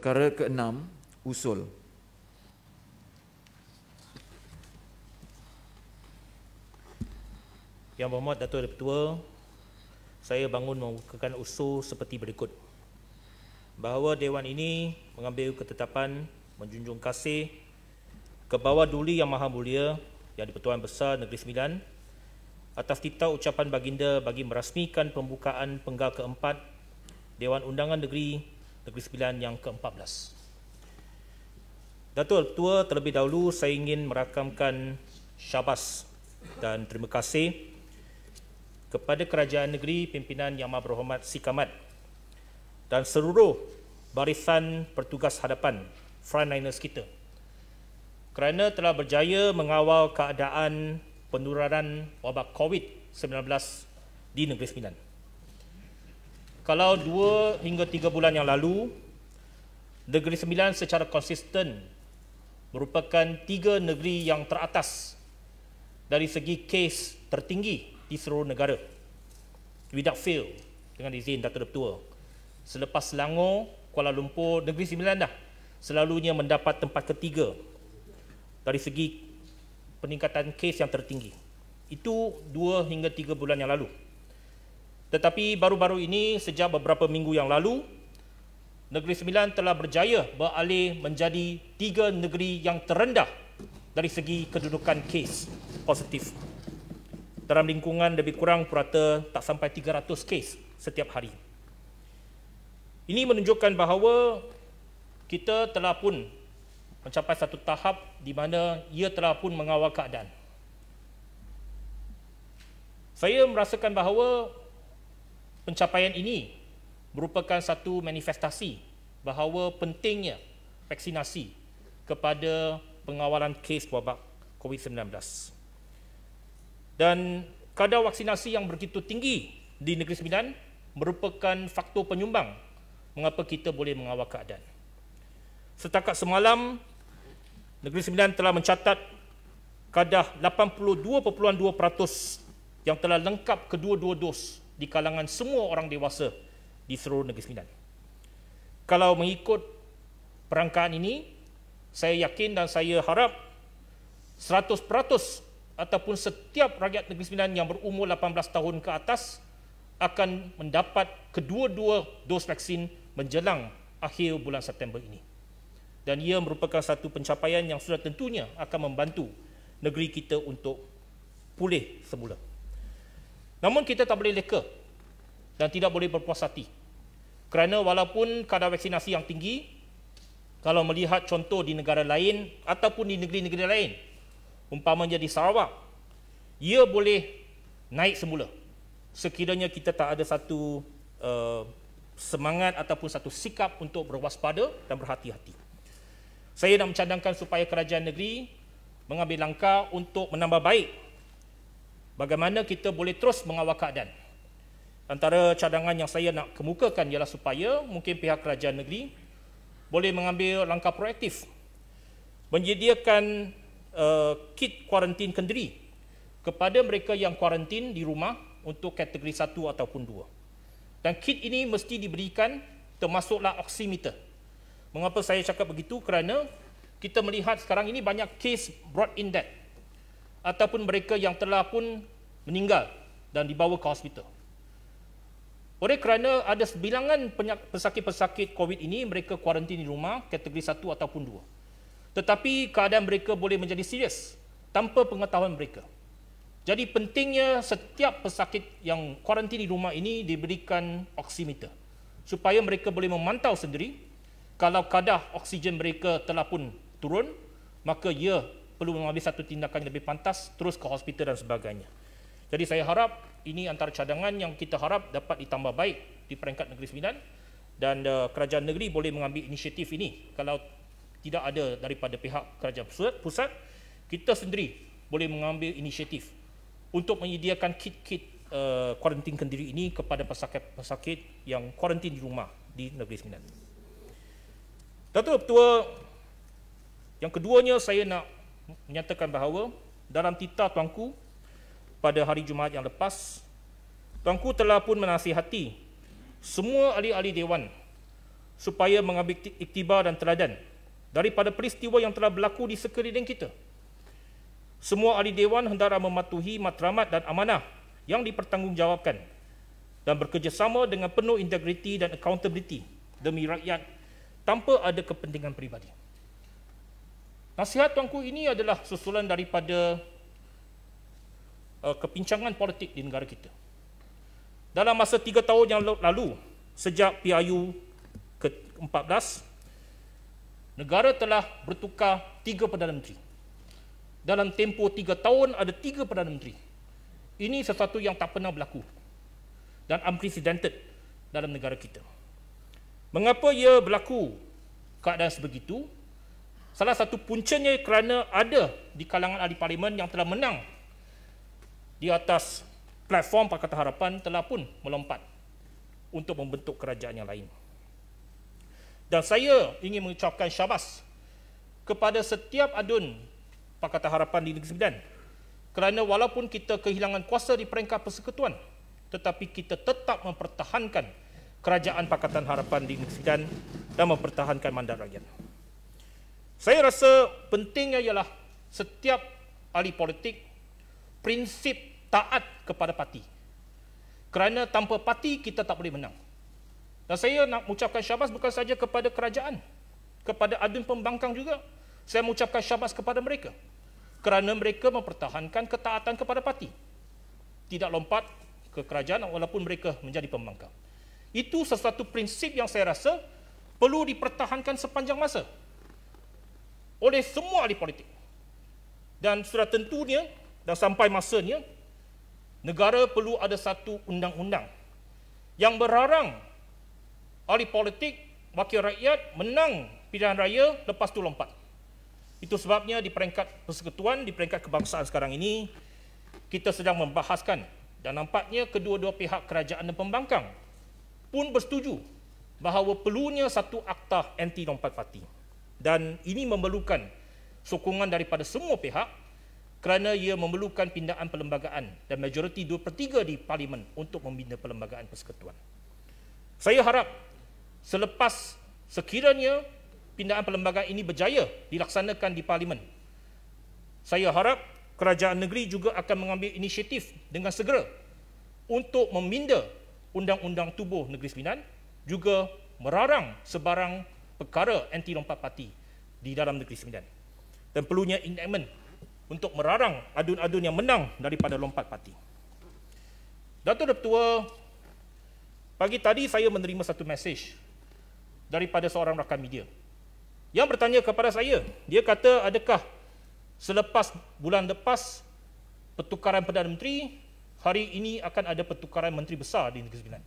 Perkara keenam, usul. Yang berhormat Datuk Ketua, saya bangun mengukakan usul seperti berikut. Bahawa Dewan ini mengambil ketetapan menjunjung kasih ke bawah duli yang maha mulia yang di-Pertuan Besar Negeri Sembilan atas titah ucapan baginda bagi merasmikan pembukaan penggal keempat Dewan Undangan Negeri Negeri Sembilan yang ke-14. Datuk Tua, terlebih dahulu saya ingin merakamkan syabas dan terima kasih kepada Kerajaan Negeri Pimpinan Yang Maha Berhormat Sikamat dan seluruh barisan pertugas hadapan frontliners kita kerana telah berjaya mengawal keadaan penularan wabak COVID-19 di Negeri Sembilan kalau 2 hingga 3 bulan yang lalu negeri Sembilan secara konsisten merupakan tiga negeri yang teratas dari segi kes tertinggi di seluruh negara without fail dengan izin Datuk Dato' selepas Selangor, Kuala Lumpur, Negeri Sembilan dah selalunya mendapat tempat ketiga dari segi peningkatan kes yang tertinggi. Itu dua hingga tiga bulan yang lalu. Tetapi baru-baru ini sejak beberapa minggu yang lalu, Negeri Sembilan telah berjaya beralih menjadi tiga negeri yang terendah dari segi kedudukan kes positif. Dalam lingkungan lebih kurang purata tak sampai 300 kes setiap hari. Ini menunjukkan bahawa kita telah pun mencapai satu tahap di mana ia telah pun mengawal keadaan. Saya merasakan bahawa pencapaian ini merupakan satu manifestasi bahawa pentingnya vaksinasi kepada pengawalan kes wabak COVID-19. Dan kadar vaksinasi yang begitu tinggi di Negeri Sembilan merupakan faktor penyumbang mengapa kita boleh mengawal keadaan. Setakat semalam, Negeri Sembilan telah mencatat kadar 82.2% yang telah lengkap kedua-dua dos di kalangan semua orang dewasa di seluruh negeri Sembilan. Kalau mengikut perangkaan ini, saya yakin dan saya harap 100% ataupun setiap rakyat negeri Sembilan yang berumur 18 tahun ke atas akan mendapat kedua-dua dos vaksin menjelang akhir bulan September ini. Dan ia merupakan satu pencapaian yang sudah tentunya akan membantu negeri kita untuk pulih semula. Namun kita tak boleh leka dan tidak boleh berpuas hati. Kerana walaupun kadar vaksinasi yang tinggi, kalau melihat contoh di negara lain ataupun di negeri-negeri lain, umpamanya di Sarawak, ia boleh naik semula. Sekiranya kita tak ada satu uh, semangat ataupun satu sikap untuk berwaspada dan berhati-hati. Saya nak mencadangkan supaya kerajaan negeri mengambil langkah untuk menambah baik bagaimana kita boleh terus mengawal keadaan. Antara cadangan yang saya nak kemukakan ialah supaya mungkin pihak kerajaan negeri boleh mengambil langkah proaktif menyediakan uh, kit kuarantin kendiri kepada mereka yang kuarantin di rumah untuk kategori 1 ataupun 2. Dan kit ini mesti diberikan termasuklah oximeter. Mengapa saya cakap begitu? Kerana kita melihat sekarang ini banyak case brought in death ataupun mereka yang telah pun meninggal dan dibawa ke hospital. Oleh kerana ada sebilangan pesakit-pesakit COVID ini, mereka kuarantin di rumah, kategori satu ataupun dua. Tetapi keadaan mereka boleh menjadi serius tanpa pengetahuan mereka. Jadi pentingnya setiap pesakit yang kuarantin di rumah ini diberikan oximeter supaya mereka boleh memantau sendiri kalau kadar oksigen mereka telah pun turun maka ia perlu mengambil satu tindakan yang lebih pantas, terus ke hospital dan sebagainya. Jadi saya harap ini antara cadangan yang kita harap dapat ditambah baik di peringkat Negeri Sembilan dan uh, kerajaan negeri boleh mengambil inisiatif ini. Kalau tidak ada daripada pihak kerajaan pusat, kita sendiri boleh mengambil inisiatif untuk menyediakan kit-kit eh, kuarantin uh, kendiri ini kepada pesakit-pesakit yang kuarantin di rumah di Negeri Sembilan. Datuk Ketua, yang keduanya saya nak menyatakan bahawa dalam titah tuanku pada hari Jumaat yang lepas, tuanku telah pun menasihati semua ahli-ahli dewan supaya mengambil iktibar dan teladan daripada peristiwa yang telah berlaku di sekeliling kita. Semua ahli dewan hendaklah mematuhi matlamat dan amanah yang dipertanggungjawabkan dan bekerjasama dengan penuh integriti dan accountability demi rakyat tanpa ada kepentingan peribadi. Nasihat tuanku ini adalah susulan daripada uh, kepincangan politik di negara kita. Dalam masa tiga tahun yang lalu, sejak PIU ke-14, negara telah bertukar tiga Perdana Menteri. Dalam tempoh tiga tahun, ada tiga Perdana Menteri. Ini sesuatu yang tak pernah berlaku dan unprecedented dalam negara kita. Mengapa ia berlaku keadaan sebegitu? Salah satu puncanya kerana ada di kalangan ahli parlimen yang telah menang di atas platform Pakatan Harapan telah pun melompat untuk membentuk kerajaan yang lain. Dan saya ingin mengucapkan syabas kepada setiap adun Pakatan Harapan di Negeri Sembilan kerana walaupun kita kehilangan kuasa di peringkat persekutuan tetapi kita tetap mempertahankan kerajaan Pakatan Harapan di Negeri Sembilan dan mempertahankan mandat rakyat. Saya rasa pentingnya ialah setiap ahli politik prinsip taat kepada parti. Kerana tanpa parti kita tak boleh menang. Dan saya nak ucapkan syabas bukan saja kepada kerajaan, kepada adun pembangkang juga. Saya mengucapkan syabas kepada mereka. Kerana mereka mempertahankan ketaatan kepada parti. Tidak lompat ke kerajaan walaupun mereka menjadi pembangkang. Itu sesuatu prinsip yang saya rasa perlu dipertahankan sepanjang masa oleh semua ahli politik. Dan sudah tentunya dah sampai masanya negara perlu ada satu undang-undang yang berharang ahli politik wakil rakyat menang pilihan raya lepas tu lompat. Itu sebabnya di peringkat persekutuan, di peringkat kebangsaan sekarang ini, kita sedang membahaskan dan nampaknya kedua-dua pihak kerajaan dan pembangkang pun bersetuju bahawa perlunya satu akta anti-lompat parti dan ini memerlukan sokongan daripada semua pihak kerana ia memerlukan pindaan perlembagaan dan majoriti 2/3 di parlimen untuk membina perlembagaan persekutuan. Saya harap selepas sekiranya pindaan perlembagaan ini berjaya dilaksanakan di parlimen. Saya harap kerajaan negeri juga akan mengambil inisiatif dengan segera untuk meminda undang-undang tubuh negeri Sembilan juga merarang sebarang perkara anti lompat parti di dalam negeri Sembilan dan perlunya enactment untuk merarang adun-adun yang menang daripada lompat parti. Datuk Deputua, pagi tadi saya menerima satu mesej daripada seorang rakan media yang bertanya kepada saya, dia kata adakah selepas bulan lepas pertukaran Perdana Menteri, hari ini akan ada pertukaran Menteri Besar di Negeri Sembilan.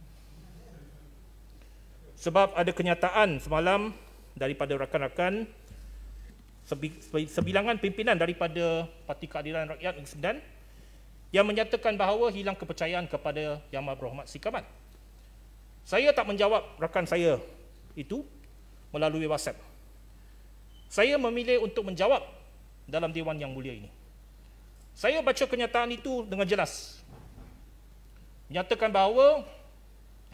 Sebab ada kenyataan semalam daripada rakan-rakan sebilangan pimpinan daripada Parti Keadilan Rakyat Negeri Sembilan yang menyatakan bahawa hilang kepercayaan kepada Yang Maha Berhormat Sikaman. Saya tak menjawab rakan saya itu melalui WhatsApp. Saya memilih untuk menjawab dalam Dewan Yang Mulia ini. Saya baca kenyataan itu dengan jelas. Menyatakan bahawa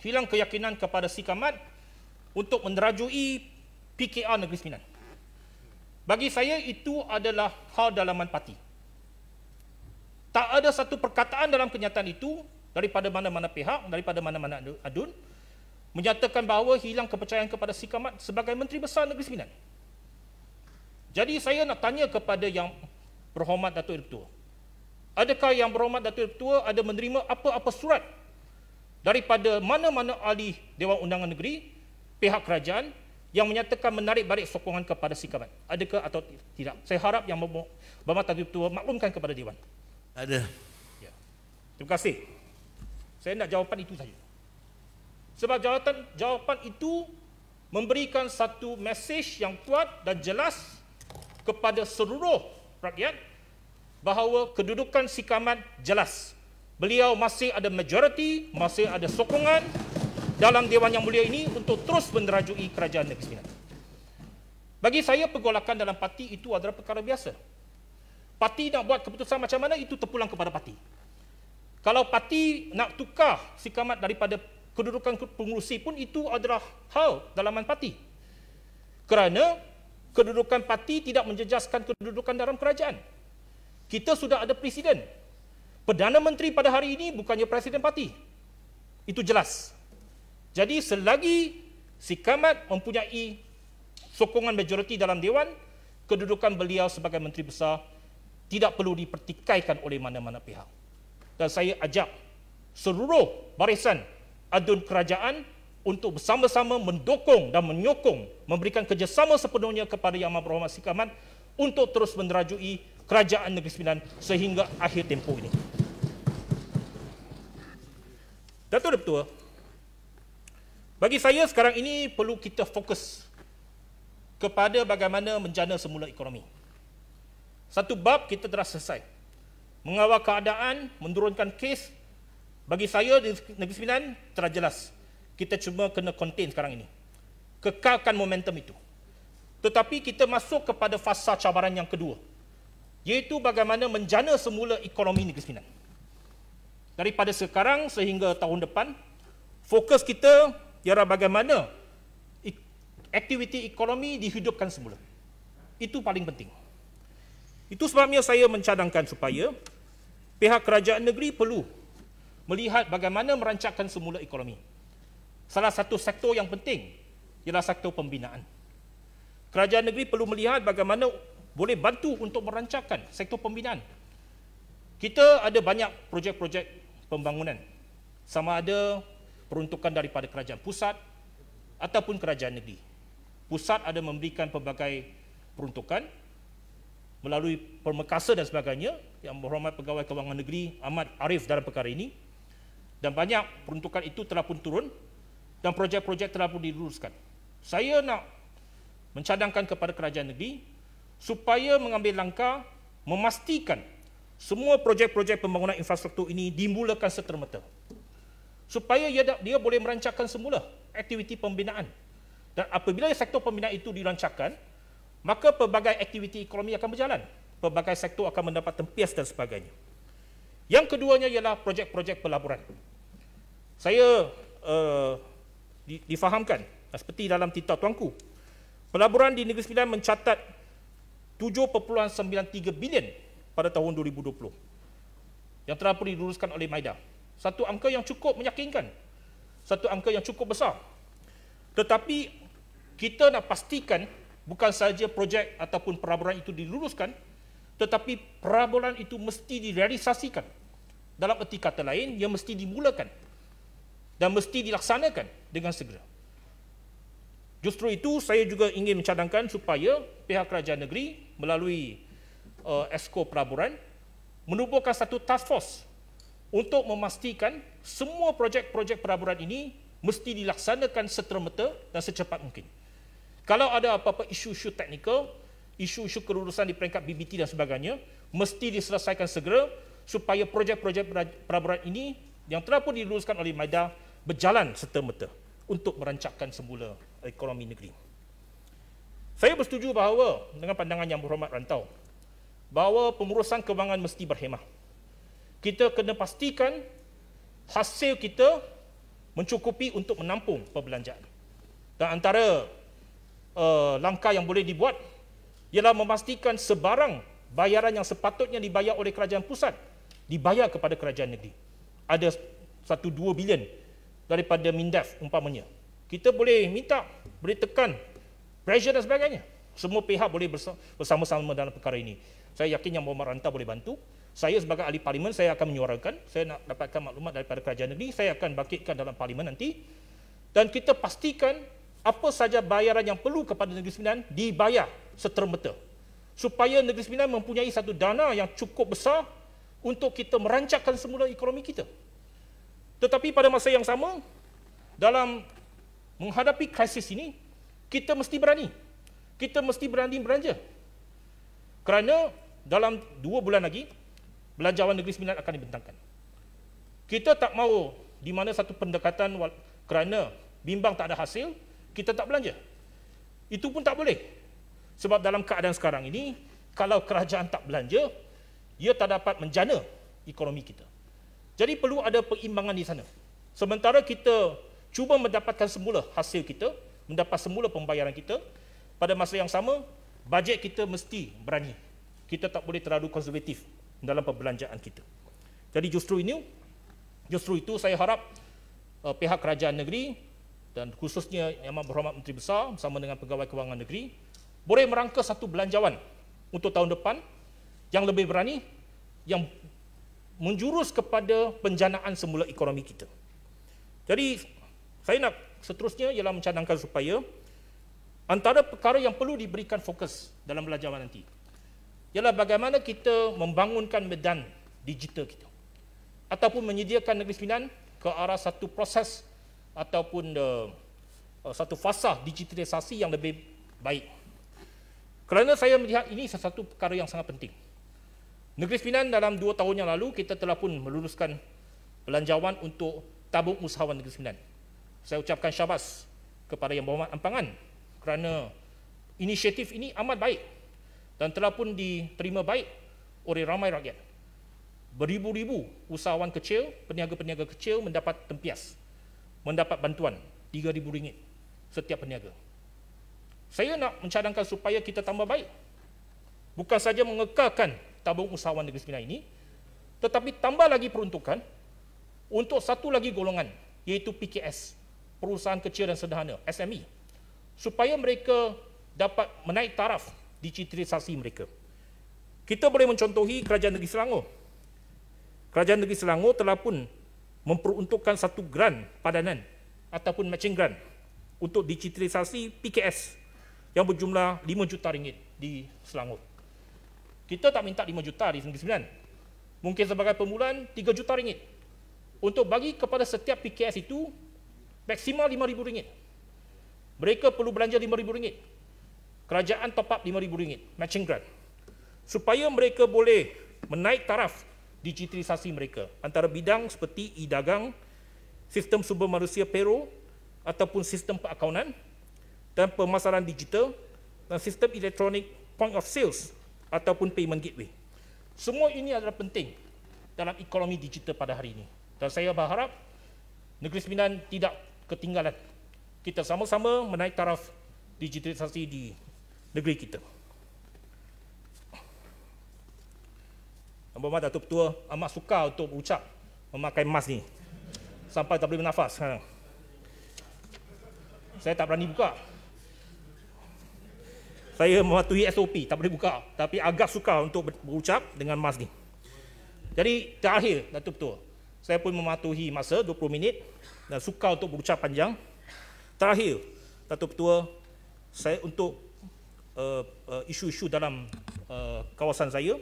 hilang keyakinan kepada Sikamat untuk menerajui PKR Negeri Sembilan. Bagi saya itu adalah hal dalaman parti. Tak ada satu perkataan dalam kenyataan itu daripada mana-mana pihak, daripada mana-mana adun menyatakan bahawa hilang kepercayaan kepada Sikamat sebagai Menteri Besar Negeri Sembilan. Jadi saya nak tanya kepada yang berhormat Datuk Ibu Tua. Adakah yang berhormat Datuk Ibu Tua ada menerima apa-apa surat daripada mana-mana ahli Dewan Undangan Negeri pihak kerajaan yang menyatakan menarik balik sokongan kepada Sikabat. Adakah atau tidak? Saya harap yang Bapak Tadi Tua maklumkan kepada Dewan. Ada. Ya. Terima kasih. Saya nak jawapan itu saja. Sebab jawatan, jawapan itu memberikan satu mesej yang kuat dan jelas kepada seluruh rakyat bahawa kedudukan Sikamat jelas. Beliau masih ada majoriti, masih ada sokongan dalam Dewan Yang Mulia ini untuk terus menerajui kerajaan negeri sembilan. Bagi saya, pergolakan dalam parti itu adalah perkara biasa. Parti nak buat keputusan macam mana, itu terpulang kepada parti. Kalau parti nak tukar sikamat daripada kedudukan pengurusi pun, itu adalah hal dalaman parti. Kerana kedudukan parti tidak menjejaskan kedudukan dalam kerajaan. Kita sudah ada presiden. Perdana Menteri pada hari ini bukannya presiden parti. Itu jelas. Jadi selagi si Kamat mempunyai sokongan majoriti dalam Dewan, kedudukan beliau sebagai Menteri Besar tidak perlu dipertikaikan oleh mana-mana pihak. Dan saya ajak seluruh barisan adun kerajaan untuk bersama-sama mendukung dan menyokong, memberikan kerjasama sepenuhnya kepada Yang Maha Berhormat Si Kamat untuk terus menerajui Kerajaan Negeri Sembilan sehingga akhir tempoh ini. Datuk Deputua, bagi saya sekarang ini perlu kita fokus kepada bagaimana menjana semula ekonomi. Satu bab kita telah selesai. Mengawal keadaan, menurunkan kes. Bagi saya di Negeri Sembilan telah jelas. Kita cuma kena contain sekarang ini. Kekalkan momentum itu. Tetapi kita masuk kepada fasa cabaran yang kedua. Iaitu bagaimana menjana semula ekonomi Negeri Sembilan. Daripada sekarang sehingga tahun depan, fokus kita ialah ya bagaimana aktiviti ekonomi dihidupkan semula. Itu paling penting. Itu sebabnya saya mencadangkan supaya pihak kerajaan negeri perlu melihat bagaimana merancangkan semula ekonomi. Salah satu sektor yang penting ialah sektor pembinaan. Kerajaan negeri perlu melihat bagaimana boleh bantu untuk merancangkan sektor pembinaan. Kita ada banyak projek-projek pembangunan. Sama ada peruntukan daripada kerajaan pusat ataupun kerajaan negeri. Pusat ada memberikan pelbagai peruntukan melalui permekasa dan sebagainya yang berhormat pegawai kewangan negeri amat arif dalam perkara ini dan banyak peruntukan itu telah pun turun dan projek-projek telah pun diluluskan. Saya nak mencadangkan kepada kerajaan negeri supaya mengambil langkah memastikan semua projek-projek pembangunan infrastruktur ini dimulakan setermata supaya dia, dia boleh merancangkan semula aktiviti pembinaan. Dan apabila sektor pembinaan itu dirancangkan, maka pelbagai aktiviti ekonomi akan berjalan. Pelbagai sektor akan mendapat tempias dan sebagainya. Yang keduanya ialah projek-projek pelaburan. Saya uh, di, difahamkan, eh, seperti dalam titah tuanku, pelaburan di Negeri Sembilan mencatat 7.93 bilion pada tahun 2020 yang telah pun diluluskan oleh Maida. Satu angka yang cukup meyakinkan. Satu angka yang cukup besar. Tetapi kita nak pastikan bukan saja projek ataupun peraburan itu diluluskan tetapi peraburan itu mesti direalisasikan. Dalam erti kata lain, ia mesti dimulakan dan mesti dilaksanakan dengan segera. Justru itu saya juga ingin mencadangkan supaya pihak kerajaan negeri melalui uh, esko peraburan menubuhkan satu task force untuk memastikan semua projek-projek pelaburan ini mesti dilaksanakan setermeta dan secepat mungkin. Kalau ada apa-apa isu-isu teknikal, isu-isu kelulusan di peringkat BBT dan sebagainya, mesti diselesaikan segera supaya projek-projek pelaburan ini yang telah pun diluluskan oleh MAIDA berjalan setermeta untuk merancangkan semula ekonomi negeri. Saya bersetuju bahawa dengan pandangan yang berhormat rantau, bahawa pengurusan kewangan mesti berhemah kita kena pastikan hasil kita mencukupi untuk menampung perbelanjaan. Dan antara uh, langkah yang boleh dibuat ialah memastikan sebarang bayaran yang sepatutnya dibayar oleh kerajaan pusat dibayar kepada kerajaan negeri. Ada 1-2 bilion daripada MINDEF umpamanya. Kita boleh minta, boleh tekan pressure dan sebagainya. Semua pihak boleh bersama-sama dalam perkara ini. Saya yakin yang Muhammad Ranta boleh bantu saya sebagai ahli parlimen saya akan menyuarakan saya nak dapatkan maklumat daripada kerajaan negeri saya akan bangkitkan dalam parlimen nanti dan kita pastikan apa saja bayaran yang perlu kepada Negeri Sembilan dibayar setermeta supaya Negeri Sembilan mempunyai satu dana yang cukup besar untuk kita merancangkan semula ekonomi kita tetapi pada masa yang sama dalam menghadapi krisis ini kita mesti berani kita mesti berani beranja kerana dalam dua bulan lagi Belanjawan Negeri Sembilan akan dibentangkan. Kita tak mahu di mana satu pendekatan kerana bimbang tak ada hasil, kita tak belanja. Itu pun tak boleh. Sebab dalam keadaan sekarang ini, kalau kerajaan tak belanja, ia tak dapat menjana ekonomi kita. Jadi perlu ada perimbangan di sana. Sementara kita cuba mendapatkan semula hasil kita, mendapat semula pembayaran kita, pada masa yang sama, bajet kita mesti berani. Kita tak boleh terlalu konservatif dalam perbelanjaan kita. Jadi justru ini, justru itu saya harap uh, pihak kerajaan negeri dan khususnya Yang Amat Berhormat Menteri Besar bersama dengan Pegawai Kewangan Negeri boleh merangka satu belanjawan untuk tahun depan yang lebih berani yang menjurus kepada penjanaan semula ekonomi kita. Jadi saya nak seterusnya ialah mencadangkan supaya antara perkara yang perlu diberikan fokus dalam belanjawan nanti ialah bagaimana kita membangunkan medan digital kita ataupun menyediakan negeri sembilan ke arah satu proses ataupun uh, uh, satu fasa digitalisasi yang lebih baik. Kerana saya melihat ini satu perkara yang sangat penting. Negeri Sembilan dalam dua tahun yang lalu kita telah pun meluluskan belanjawan untuk tabung usahawan Negeri Sembilan. Saya ucapkan syabas kepada Yang Berhormat Ampangan kerana inisiatif ini amat baik dan telah pun diterima baik oleh ramai rakyat. Beribu-ribu usahawan kecil, peniaga-peniaga kecil mendapat tempias, mendapat bantuan RM3,000 setiap peniaga. Saya nak mencadangkan supaya kita tambah baik. Bukan saja mengekalkan tabung usahawan Negeri Sembilan ini, tetapi tambah lagi peruntukan untuk satu lagi golongan iaitu PKS, Perusahaan Kecil dan Sederhana, SME, supaya mereka dapat menaik taraf digitalisasi mereka. Kita boleh mencontohi Kerajaan Negeri Selangor. Kerajaan Negeri Selangor telah pun memperuntukkan satu grant padanan ataupun matching grant untuk digitalisasi PKS yang berjumlah 5 juta ringgit di Selangor. Kita tak minta 5 juta di Negeri Sembilan. Mungkin sebagai permulaan 3 juta ringgit untuk bagi kepada setiap PKS itu maksimal 5000 ringgit. Mereka perlu belanja 5000 ringgit kerajaan top up RM5,000 matching grant supaya mereka boleh menaik taraf digitalisasi mereka antara bidang seperti e-dagang, sistem sumber manusia payroll ataupun sistem perakaunan dan pemasaran digital dan sistem elektronik point of sales ataupun payment gateway. Semua ini adalah penting dalam ekonomi digital pada hari ini. Dan saya berharap Negeri Sembilan tidak ketinggalan. Kita sama-sama menaik taraf digitalisasi di negeri kita. Nampak Datuk Petua amat suka untuk berucap memakai mask ni. Sampai tak boleh bernafas. Ha. Saya tak berani buka. Saya mematuhi SOP, tak boleh buka. Tapi agak suka untuk berucap dengan mask ni. Jadi terakhir Datuk Petua, saya pun mematuhi masa 20 minit dan suka untuk berucap panjang. Terakhir, Datuk Petua, saya untuk isu-isu uh, uh, dalam uh, kawasan saya.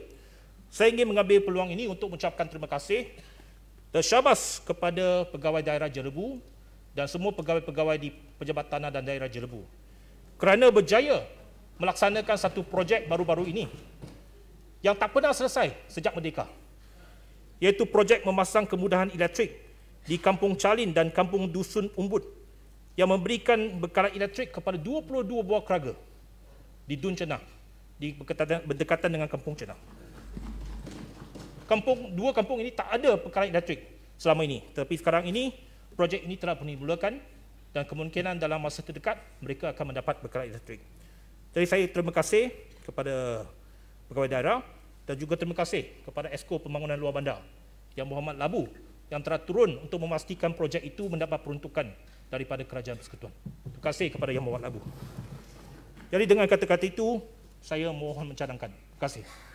Saya ingin mengambil peluang ini untuk mengucapkan terima kasih tersyabas kepada pegawai daerah Jelebu dan semua pegawai-pegawai di Pejabat Tanah dan Daerah Jelebu kerana berjaya melaksanakan satu projek baru-baru ini yang tak pernah selesai sejak merdeka iaitu projek memasang kemudahan elektrik di Kampung Calin dan Kampung Dusun Umbut yang memberikan bekalan elektrik kepada 22 buah keraga di Dun Cenah di berdekatan, berdekatan dengan kampung Cenah. Kampung dua kampung ini tak ada perkara elektrik selama ini. Tetapi sekarang ini projek ini telah pun dimulakan dan kemungkinan dalam masa terdekat mereka akan mendapat perkara elektrik. Jadi saya terima kasih kepada pegawai daerah dan juga terima kasih kepada Esko Pembangunan Luar Bandar yang Muhammad Labu yang telah turun untuk memastikan projek itu mendapat peruntukan daripada Kerajaan Persekutuan. Terima kasih kepada Yang Muhammad Labu. Jadi dengan kata-kata itu, saya mohon mencadangkan. Terima kasih.